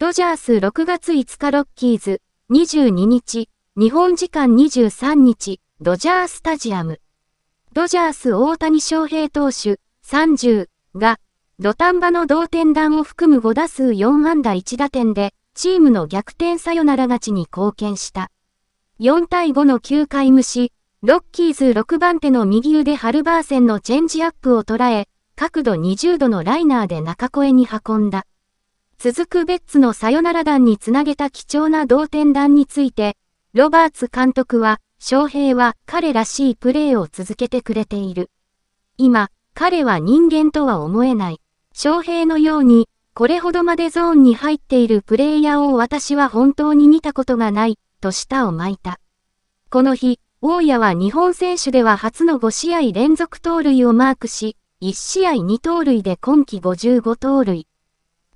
ドジャース6月5日ロッキーズ、22日、日本時間23日、ドジャースタジアム。ドジャース大谷翔平投手、30が、土壇場の同点弾を含む5打数4安打1打点で、チームの逆転サヨナラ勝ちに貢献した。4対5の9回無視、ロッキーズ6番手の右腕ハルバーセンのチェンジアップを捉え、角度20度のライナーで中越えに運んだ。続くベッツのサヨナラ弾につなげた貴重な同点弾について、ロバーツ監督は、翔平は彼らしいプレーを続けてくれている。今、彼は人間とは思えない。翔平のように、これほどまでゾーンに入っているプレイヤーを私は本当に見たことがない、と舌を巻いた。この日、大谷は日本選手では初の5試合連続盗塁をマークし、1試合2盗塁で今季55盗塁。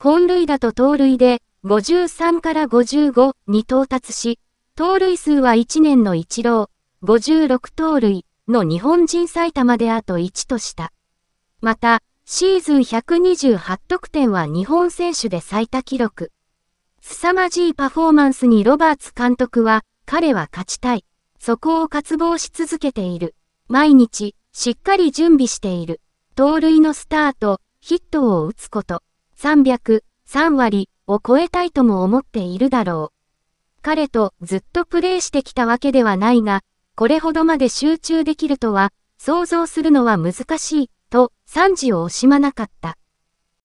本塁打と盗塁で53から55に到達し、盗塁数は1年の一郎、56盗塁の日本人最多まであと1とした。また、シーズン128得点は日本選手で最多記録。凄まじいパフォーマンスにロバーツ監督は、彼は勝ちたい。そこを渇望し続けている。毎日、しっかり準備している。盗塁のスタート、ヒットを打つこと。303割を超えたいとも思っているだろう。彼とずっとプレーしてきたわけではないが、これほどまで集中できるとは、想像するのは難しい、と、賛辞を惜しまなかった。